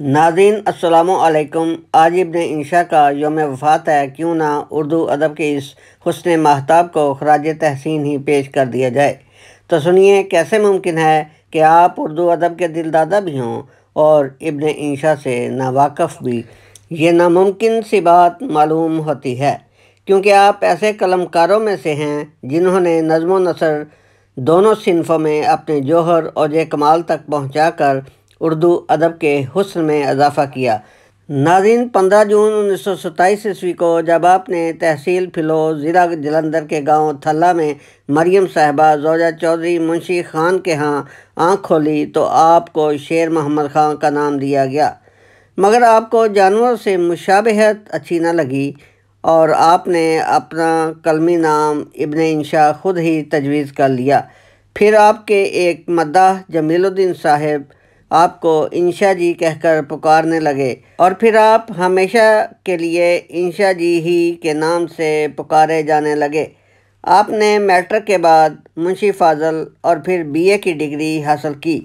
नाजीन असलकुम आज इबन इंशा का योम वफ़ात है क्यों ना उर्दू अदब के इस हसन महताब को खराज तहसीन ही पेश कर दिया जाए तो सुनिए कैसे मुमकिन है कि आप उर्दू अदब के दिलदादा भी हों और इबन इंशा से नावाकफ़ भी ये नामुमकिन सी बात मालूम होती है क्योंकि आप ऐसे कलमकारों में से हैं जिन्होंने नज़म नसर दोनों सिनफ़ों में अपने जौहर और कमाल तक पहुँचा कर उर्दू अदब के हसन में इजाफा किया नाजिन 15 जून उन्नीस सौ सत्ताईस ईस्वी को जब आपने तहसील फिलो ज़िला जलंधर के गांव थल्ला में मरियम साहबा जोजा चौधरी मुंशी खान के यहाँ आँख खोली तो आपको शेर मोहम्मद खान का नाम दिया गया मगर आपको जानवरों से मुशाबहत अच्छी न लगी और आपने अपना कलमी नाम इबन इंशा खुद ही तजवीज़ कर लिया फिर आपके एक मद्दा जमीलुद्दीन साहब आपको इंशा जी कहकर पुकारने लगे और फिर आप हमेशा के लिए इंशा जी ही के नाम से पुकारे जाने लगे आपने मैट्रिक के बाद मुंशी फाजल और फिर बीए की डिग्री हासिल की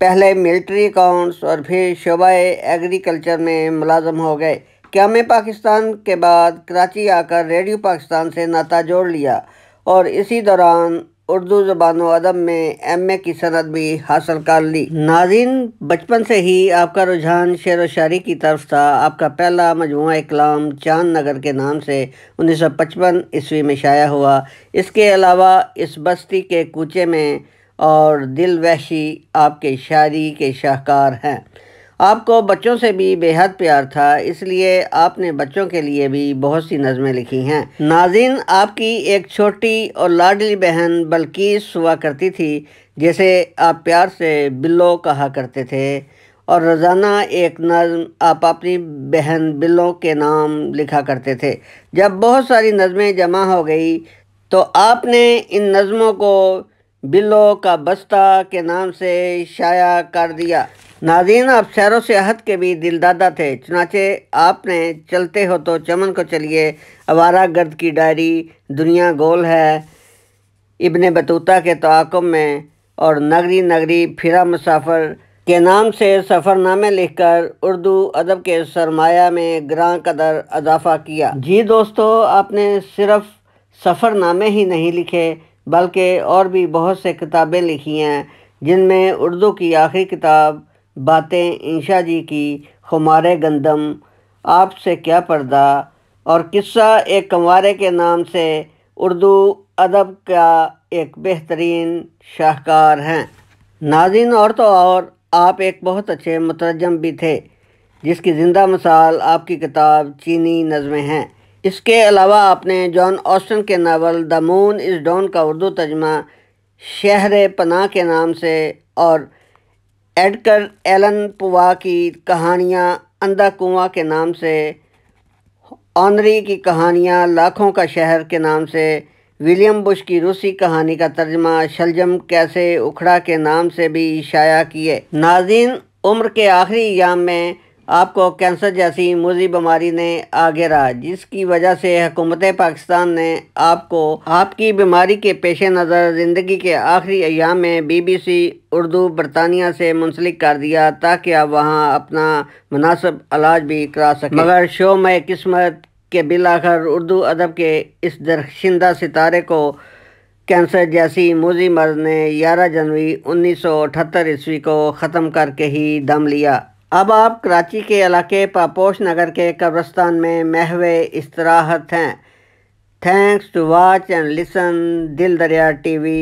पहले मिलिट्री अकाउंट्स और फिर शोबा एग्रीकल्चर में मुलाजम हो गए क्याम पाकिस्तान के बाद कराची आकर रेडियो पाकिस्तान से नाता जोड़ लिया और इसी दौरान उर्दू ज़बान अदब में एम ए की सनत भी हासिल कर ली नाजिन बचपन से ही आपका रुझान शेर व शारी की तरफ था आपका पहला मजमू इकलाम चांद नगर के नाम से उन्नीस सौ पचपन ईस्वी में शाया हुआ इसके अलावा इस बस्ती के कूचे में और दिल वहशी आपके शारी के शाहकार हैं आपको बच्चों से भी बेहद प्यार था इसलिए आपने बच्चों के लिए भी बहुत सी नज़में लिखी हैं नाजिन आपकी एक छोटी और लाडली बहन बल्कि हुआ करती थी जैसे आप प्यार से बिल्लो कहा करते थे और रोज़ाना एक नज़म आप अपनी बहन बिल्लों के नाम लिखा करते थे जब बहुत सारी नज़में जमा हो गई तो आपने इन नज़मों को बिल्लो का बस्ता के नाम से शाया कर दिया नाजीन आप शहरों से अहद के भी दिलदादा थे चुनाचे आपने चलते हो तो चमन को चलिए अवारा गर्द की डायरी दुनिया गोल है इबन बतूता के तोक़ुम में और नगरी नगरी फिरा मुसाफर के नाम से सफ़रनामे लिखकर उर्दू अदब के सरमाया में ग्रां कदर अजाफा किया जी दोस्तों आपने सिर्फ सफ़रनामे ही नहीं लिखे बल्कि और भी बहुत से किताबें लिखी हैं जिनमें उर्दू की आखिरी किताब बातें ईशा जी की हमारे गंदम आपसे क्या पर्दा और किस्सा एक कंवारे के नाम से उर्दू अदब का एक बेहतरीन शाहकार हैं नाजिन और तो और आप एक बहुत अच्छे मतरजम भी थे जिसकी ज़िंदा मिसाल आपकी किताब चीनी नज़में हैं इसके अलावा आपने जॉन ऑस्टन के novel the moon is dawn का उर्दू तर्जमा शहर पनाह के नाम से और एडकर एलन पुवा की कहानियाँ अंधा कुआ के नाम से ऑनरी की कहानियाँ लाखों का शहर के नाम से विलियम बुश की रूसी कहानी का तर्जमा शलजम कैसे उखड़ा के नाम से भी शाया किए नाजिन उम्र के आखिरी याम में आपको कैंसर जैसी मुजी बीमारी ने आ घेरा जिसकी वजह से हुकूमत पाकिस्तान ने आपको आपकी बीमारी के पेश नज़र ज़िंदगी के आखिरी अयाम में बी बी सी उर्दू बरतानिया से मुंसलिक कर दिया ताकि आप वहाँ अपना मुनासब इलाज भी करा सकें मगर शो में किस्मत के बिल आखिर उर्दू अदब के इस दरशिंदा सितारे को कैंसर जैसी मोजी मर्ज ने ग्यारह जनवरी उन्नीस सौ अठहत्तर ईस्वी को ख़त्म करके ही दम लिया अब आप कराची के इलाके पापोश नगर के कब्रस्तान में महवे इसराहत हैं thanks to watch and listen Dil Dariya TV